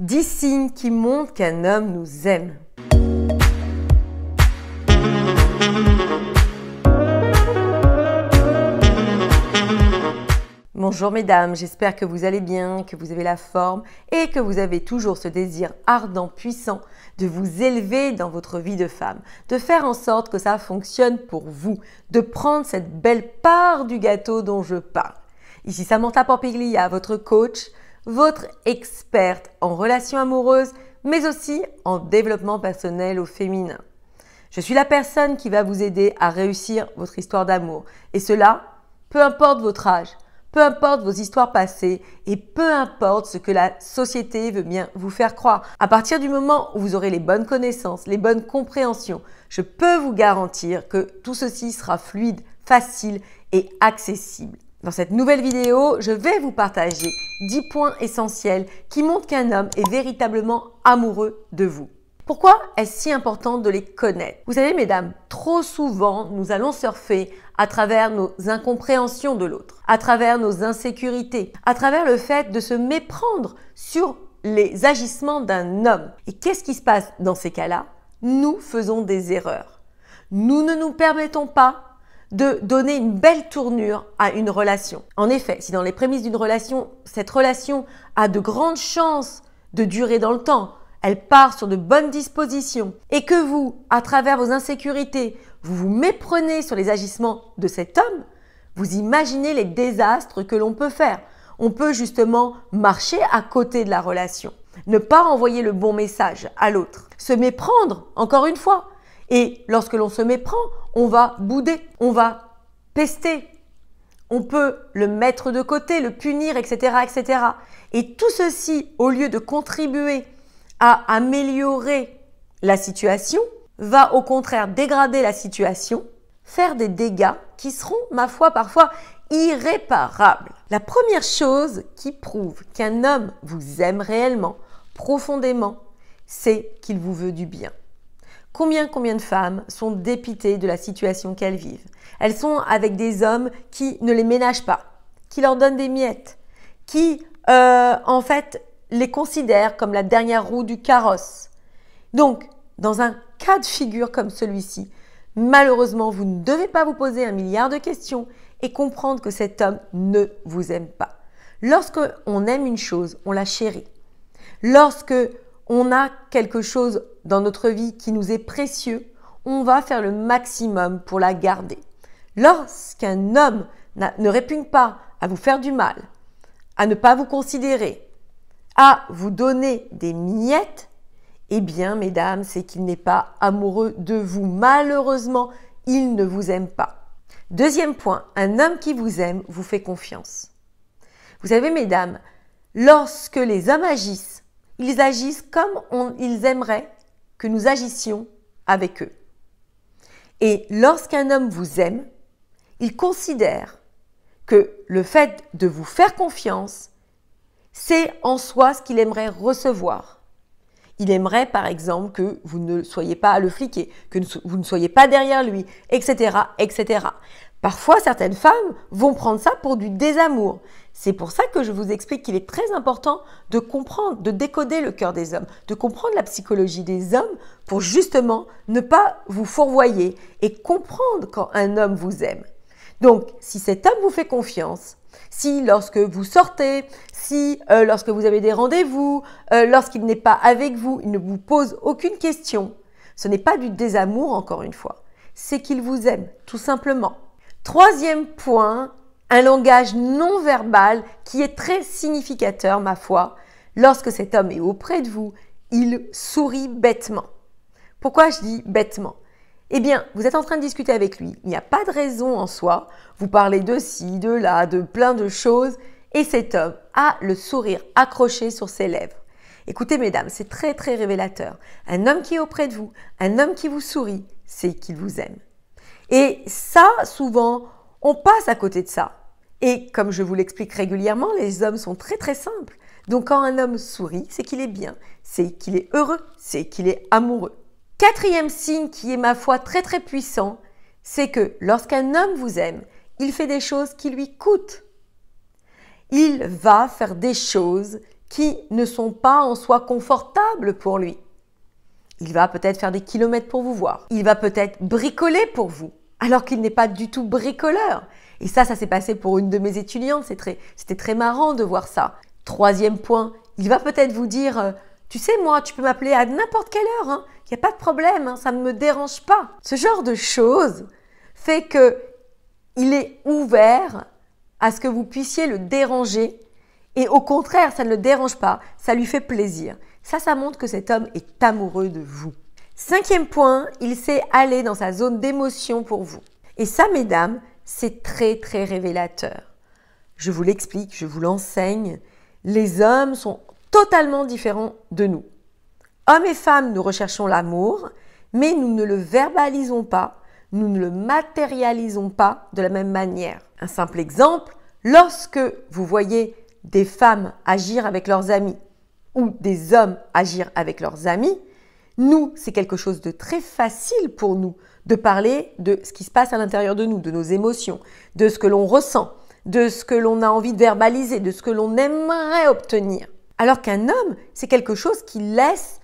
10 signes qui montrent qu'un homme nous aime. Bonjour mesdames, j'espère que vous allez bien, que vous avez la forme et que vous avez toujours ce désir ardent, puissant de vous élever dans votre vie de femme, de faire en sorte que ça fonctionne pour vous, de prendre cette belle part du gâteau dont je parle. Ici Samantha Pampiglia, votre coach votre experte en relations amoureuses, mais aussi en développement personnel au féminin. Je suis la personne qui va vous aider à réussir votre histoire d'amour. Et cela, peu importe votre âge, peu importe vos histoires passées et peu importe ce que la société veut bien vous faire croire. À partir du moment où vous aurez les bonnes connaissances, les bonnes compréhensions, je peux vous garantir que tout ceci sera fluide, facile et accessible. Dans cette nouvelle vidéo, je vais vous partager 10 points essentiels qui montrent qu'un homme est véritablement amoureux de vous. Pourquoi est-ce si important de les connaître Vous savez, mesdames, trop souvent, nous allons surfer à travers nos incompréhensions de l'autre, à travers nos insécurités, à travers le fait de se méprendre sur les agissements d'un homme. Et qu'est-ce qui se passe dans ces cas-là Nous faisons des erreurs. Nous ne nous permettons pas de donner une belle tournure à une relation. En effet, si dans les prémices d'une relation, cette relation a de grandes chances de durer dans le temps, elle part sur de bonnes dispositions, et que vous, à travers vos insécurités, vous vous méprenez sur les agissements de cet homme, vous imaginez les désastres que l'on peut faire. On peut justement marcher à côté de la relation, ne pas envoyer le bon message à l'autre, se méprendre, encore une fois, et lorsque l'on se méprend, on va bouder, on va pester, on peut le mettre de côté, le punir, etc., etc. Et tout ceci, au lieu de contribuer à améliorer la situation, va au contraire dégrader la situation, faire des dégâts qui seront, ma foi, parfois irréparables. La première chose qui prouve qu'un homme vous aime réellement, profondément, c'est qu'il vous veut du bien. Combien, combien de femmes sont dépitées de la situation qu'elles vivent Elles sont avec des hommes qui ne les ménagent pas, qui leur donnent des miettes, qui, euh, en fait, les considèrent comme la dernière roue du carrosse. Donc, dans un cas de figure comme celui-ci, malheureusement, vous ne devez pas vous poser un milliard de questions et comprendre que cet homme ne vous aime pas. Lorsque on aime une chose, on la chérit. Lorsque on a quelque chose dans notre vie qui nous est précieux, on va faire le maximum pour la garder. Lorsqu'un homme ne répugne pas à vous faire du mal, à ne pas vous considérer, à vous donner des miettes, eh bien, mesdames, c'est qu'il n'est pas amoureux de vous. Malheureusement, il ne vous aime pas. Deuxième point, un homme qui vous aime vous fait confiance. Vous savez, mesdames, lorsque les hommes agissent ils agissent comme ils aimeraient que nous agissions avec eux. Et lorsqu'un homme vous aime, il considère que le fait de vous faire confiance, c'est en soi ce qu'il aimerait recevoir. Il aimerait par exemple que vous ne soyez pas à le fliquer, que vous ne soyez pas derrière lui, etc., etc. Parfois, certaines femmes vont prendre ça pour du désamour. C'est pour ça que je vous explique qu'il est très important de comprendre, de décoder le cœur des hommes, de comprendre la psychologie des hommes pour justement ne pas vous fourvoyer et comprendre quand un homme vous aime. Donc, si cet homme vous fait confiance, si lorsque vous sortez, si euh, lorsque vous avez des rendez-vous, euh, lorsqu'il n'est pas avec vous, il ne vous pose aucune question, ce n'est pas du désamour encore une fois, c'est qu'il vous aime, tout simplement. Troisième point, un langage non verbal qui est très significateur, ma foi. Lorsque cet homme est auprès de vous, il sourit bêtement. Pourquoi je dis bêtement eh bien, vous êtes en train de discuter avec lui, il n'y a pas de raison en soi, vous parlez de ci, de là, de plein de choses, et cet homme a le sourire accroché sur ses lèvres. Écoutez, mesdames, c'est très très révélateur. Un homme qui est auprès de vous, un homme qui vous sourit, c'est qu'il vous aime. Et ça, souvent, on passe à côté de ça. Et comme je vous l'explique régulièrement, les hommes sont très très simples. Donc quand un homme sourit, c'est qu'il est bien, c'est qu'il est heureux, c'est qu'il est amoureux. Quatrième signe qui est ma foi très très puissant, c'est que lorsqu'un homme vous aime, il fait des choses qui lui coûtent. Il va faire des choses qui ne sont pas en soi confortables pour lui. Il va peut-être faire des kilomètres pour vous voir. Il va peut-être bricoler pour vous alors qu'il n'est pas du tout bricoleur. Et ça, ça s'est passé pour une de mes étudiantes. C'était très, très marrant de voir ça. Troisième point, il va peut-être vous dire, euh, tu sais, moi, tu peux m'appeler à n'importe quelle heure. Hein. Il n'y a pas de problème, hein, ça ne me dérange pas. Ce genre de choses fait que il est ouvert à ce que vous puissiez le déranger. Et au contraire, ça ne le dérange pas, ça lui fait plaisir. Ça, ça montre que cet homme est amoureux de vous. Cinquième point, il sait aller dans sa zone d'émotion pour vous. Et ça, mesdames, c'est très très révélateur. Je vous l'explique, je vous l'enseigne. Les hommes sont totalement différents de nous. Hommes et femmes, nous recherchons l'amour, mais nous ne le verbalisons pas, nous ne le matérialisons pas de la même manière. Un simple exemple, lorsque vous voyez des femmes agir avec leurs amis ou des hommes agir avec leurs amis, nous, c'est quelque chose de très facile pour nous de parler de ce qui se passe à l'intérieur de nous, de nos émotions, de ce que l'on ressent, de ce que l'on a envie de verbaliser, de ce que l'on aimerait obtenir. Alors qu'un homme, c'est quelque chose qu'il laisse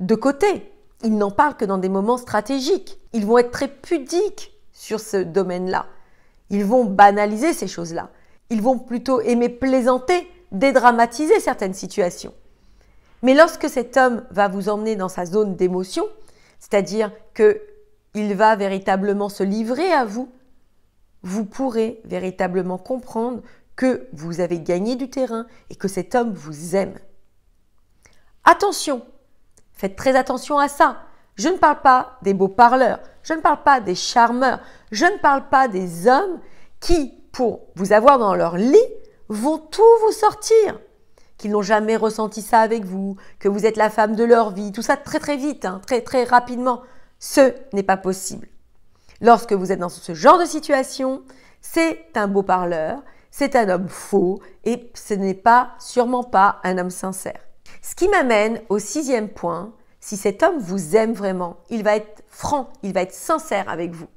de côté. Il n'en parle que dans des moments stratégiques. Ils vont être très pudiques sur ce domaine-là. Ils vont banaliser ces choses-là. Ils vont plutôt aimer plaisanter, dédramatiser certaines situations. Mais lorsque cet homme va vous emmener dans sa zone d'émotion, c'est-à-dire qu'il va véritablement se livrer à vous, vous pourrez véritablement comprendre que vous avez gagné du terrain et que cet homme vous aime. Attention, faites très attention à ça. Je ne parle pas des beaux parleurs, je ne parle pas des charmeurs, je ne parle pas des hommes qui, pour vous avoir dans leur lit, vont tout vous sortir qu'ils n'ont jamais ressenti ça avec vous, que vous êtes la femme de leur vie, tout ça très très vite, hein, très très rapidement. Ce n'est pas possible. Lorsque vous êtes dans ce genre de situation, c'est un beau parleur, c'est un homme faux et ce n'est pas sûrement pas un homme sincère. Ce qui m'amène au sixième point, si cet homme vous aime vraiment, il va être franc, il va être sincère avec vous.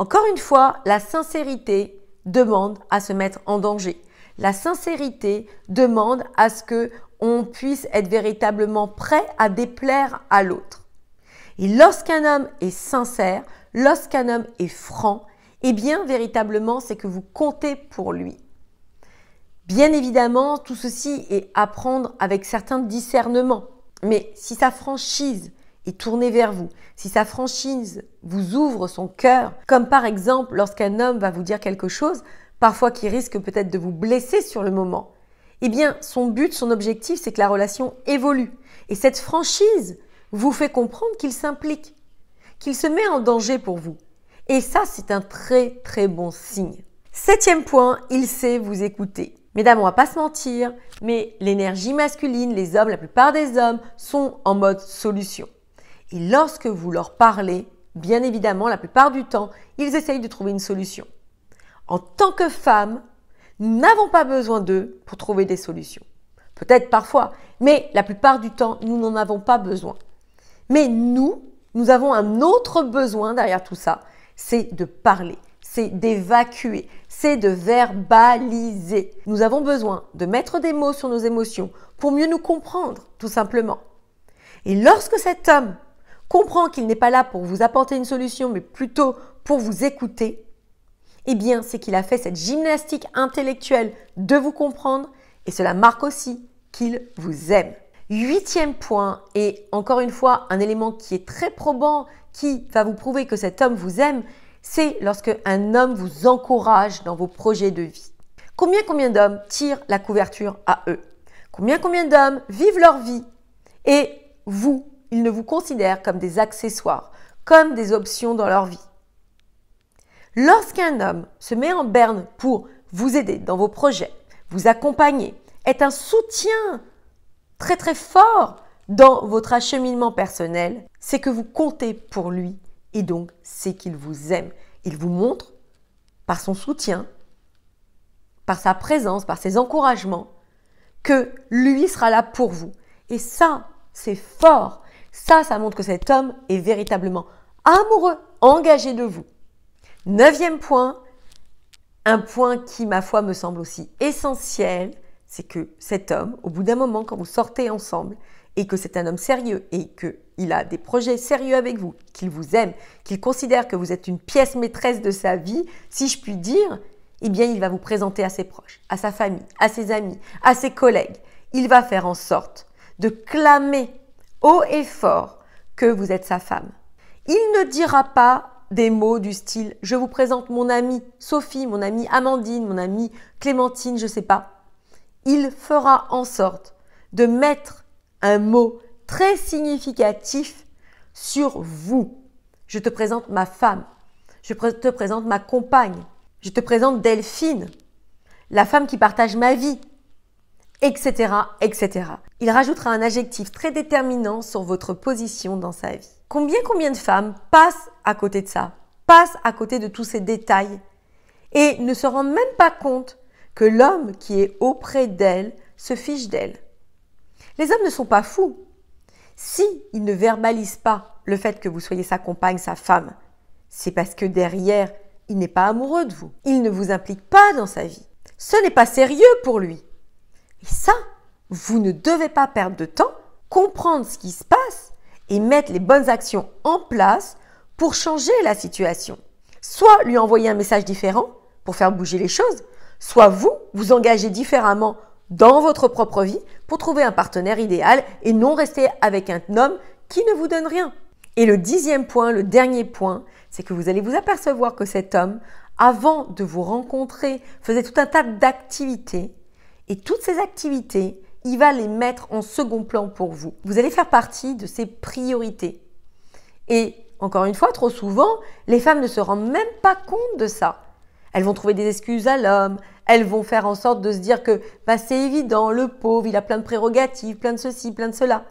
Encore une fois, la sincérité demande à se mettre en danger. La sincérité demande à ce que on puisse être véritablement prêt à déplaire à l'autre. Et lorsqu'un homme est sincère, lorsqu'un homme est franc, eh bien véritablement c'est que vous comptez pour lui. Bien évidemment, tout ceci est à prendre avec certains discernements. Mais si sa franchise est tournée vers vous, si sa franchise vous ouvre son cœur, comme par exemple lorsqu'un homme va vous dire quelque chose, parfois qui risque peut-être de vous blesser sur le moment, eh bien, son but, son objectif, c'est que la relation évolue. Et cette franchise vous fait comprendre qu'il s'implique, qu'il se met en danger pour vous. Et ça, c'est un très très bon signe. Septième point, il sait vous écouter. Mesdames, on va pas se mentir, mais l'énergie masculine, les hommes, la plupart des hommes sont en mode solution. Et lorsque vous leur parlez, bien évidemment, la plupart du temps, ils essayent de trouver une solution en tant que femme, nous n'avons pas besoin d'eux pour trouver des solutions. Peut-être parfois, mais la plupart du temps, nous n'en avons pas besoin. Mais nous, nous avons un autre besoin derrière tout ça, c'est de parler, c'est d'évacuer, c'est de verbaliser. Nous avons besoin de mettre des mots sur nos émotions pour mieux nous comprendre, tout simplement. Et lorsque cet homme comprend qu'il n'est pas là pour vous apporter une solution, mais plutôt pour vous écouter, eh bien, c'est qu'il a fait cette gymnastique intellectuelle de vous comprendre et cela marque aussi qu'il vous aime. Huitième point, et encore une fois, un élément qui est très probant, qui va vous prouver que cet homme vous aime, c'est lorsque un homme vous encourage dans vos projets de vie. Combien, combien d'hommes tirent la couverture à eux Combien, combien d'hommes vivent leur vie Et vous, ils ne vous considèrent comme des accessoires, comme des options dans leur vie. Lorsqu'un homme se met en berne pour vous aider dans vos projets, vous accompagner, est un soutien très très fort dans votre acheminement personnel, c'est que vous comptez pour lui et donc c'est qu'il vous aime. Il vous montre par son soutien, par sa présence, par ses encouragements, que lui sera là pour vous. Et ça, c'est fort. Ça, ça montre que cet homme est véritablement amoureux, engagé de vous. Neuvième point, un point qui, ma foi, me semble aussi essentiel, c'est que cet homme, au bout d'un moment, quand vous sortez ensemble, et que c'est un homme sérieux, et qu'il a des projets sérieux avec vous, qu'il vous aime, qu'il considère que vous êtes une pièce maîtresse de sa vie, si je puis dire, eh bien, il va vous présenter à ses proches, à sa famille, à ses amis, à ses collègues. Il va faire en sorte de clamer haut et fort que vous êtes sa femme. Il ne dira pas des mots du style je vous présente mon amie Sophie, mon amie Amandine, mon amie Clémentine, je ne sais pas. Il fera en sorte de mettre un mot très significatif sur vous. Je te présente ma femme, je te présente ma compagne, je te présente Delphine, la femme qui partage ma vie, etc., etc. Il rajoutera un adjectif très déterminant sur votre position dans sa vie. Combien, combien de femmes passent à côté de ça, passent à côté de tous ces détails et ne se rendent même pas compte que l'homme qui est auprès d'elle se fiche d'elle. Les hommes ne sont pas fous. Si ne verbalisent pas le fait que vous soyez sa compagne, sa femme, c'est parce que derrière, il n'est pas amoureux de vous. Il ne vous implique pas dans sa vie. Ce n'est pas sérieux pour lui. Et ça, vous ne devez pas perdre de temps, comprendre ce qui se passe et mettre les bonnes actions en place pour changer la situation. Soit lui envoyer un message différent pour faire bouger les choses, soit vous vous engager différemment dans votre propre vie pour trouver un partenaire idéal et non rester avec un homme qui ne vous donne rien. Et le dixième point, le dernier point, c'est que vous allez vous apercevoir que cet homme, avant de vous rencontrer, faisait tout un tas d'activités. Et toutes ces activités, il va les mettre en second plan pour vous. Vous allez faire partie de ses priorités. Et encore une fois, trop souvent, les femmes ne se rendent même pas compte de ça. Elles vont trouver des excuses à l'homme, elles vont faire en sorte de se dire que bah, c'est évident, le pauvre, il a plein de prérogatives, plein de ceci, plein de cela.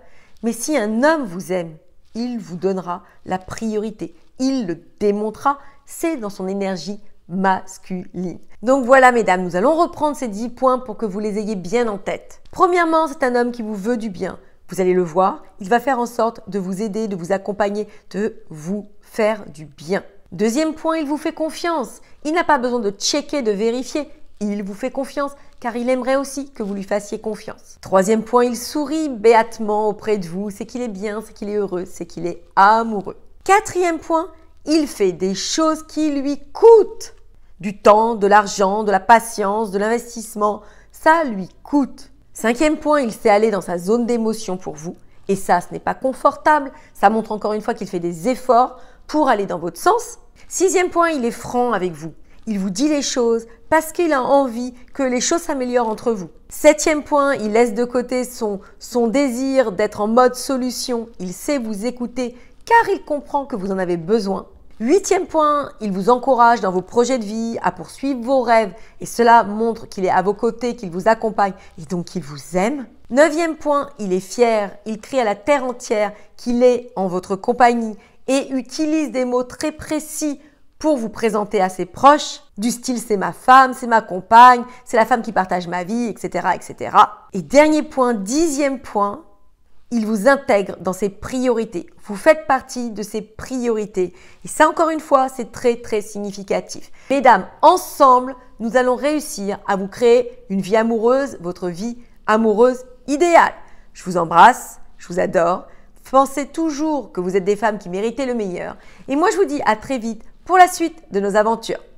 Mais si un homme vous aime, il vous donnera la priorité, il le démontrera, c'est dans son énergie masculine. Donc voilà mesdames, nous allons reprendre ces 10 points pour que vous les ayez bien en tête. Premièrement, c'est un homme qui vous veut du bien. Vous allez le voir, il va faire en sorte de vous aider, de vous accompagner, de vous faire du bien. Deuxième point, il vous fait confiance. Il n'a pas besoin de checker, de vérifier. Il vous fait confiance car il aimerait aussi que vous lui fassiez confiance. Troisième point, il sourit béatement auprès de vous. C'est qu'il est bien, c'est qu'il est heureux, c'est qu'il est amoureux. Quatrième point, il fait des choses qui lui coûtent. Du temps, de l'argent, de la patience, de l'investissement. Ça lui coûte. Cinquième point, il sait aller dans sa zone d'émotion pour vous. Et ça, ce n'est pas confortable. Ça montre encore une fois qu'il fait des efforts pour aller dans votre sens. Sixième point, il est franc avec vous. Il vous dit les choses parce qu'il a envie que les choses s'améliorent entre vous. Septième point, il laisse de côté son, son désir d'être en mode solution. Il sait vous écouter car il comprend que vous en avez besoin. Huitième point, il vous encourage dans vos projets de vie à poursuivre vos rêves et cela montre qu'il est à vos côtés, qu'il vous accompagne et donc qu'il vous aime. Neuvième point, il est fier, il crie à la terre entière qu'il est en votre compagnie et utilise des mots très précis pour vous présenter à ses proches, du style c'est ma femme, c'est ma compagne, c'est la femme qui partage ma vie, etc. etc. Et dernier point, dixième point, il vous intègre dans ses priorités. Vous faites partie de ses priorités. Et ça, encore une fois, c'est très, très significatif. Mesdames, ensemble, nous allons réussir à vous créer une vie amoureuse, votre vie amoureuse idéale. Je vous embrasse, je vous adore. Pensez toujours que vous êtes des femmes qui méritez le meilleur. Et moi, je vous dis à très vite pour la suite de nos aventures.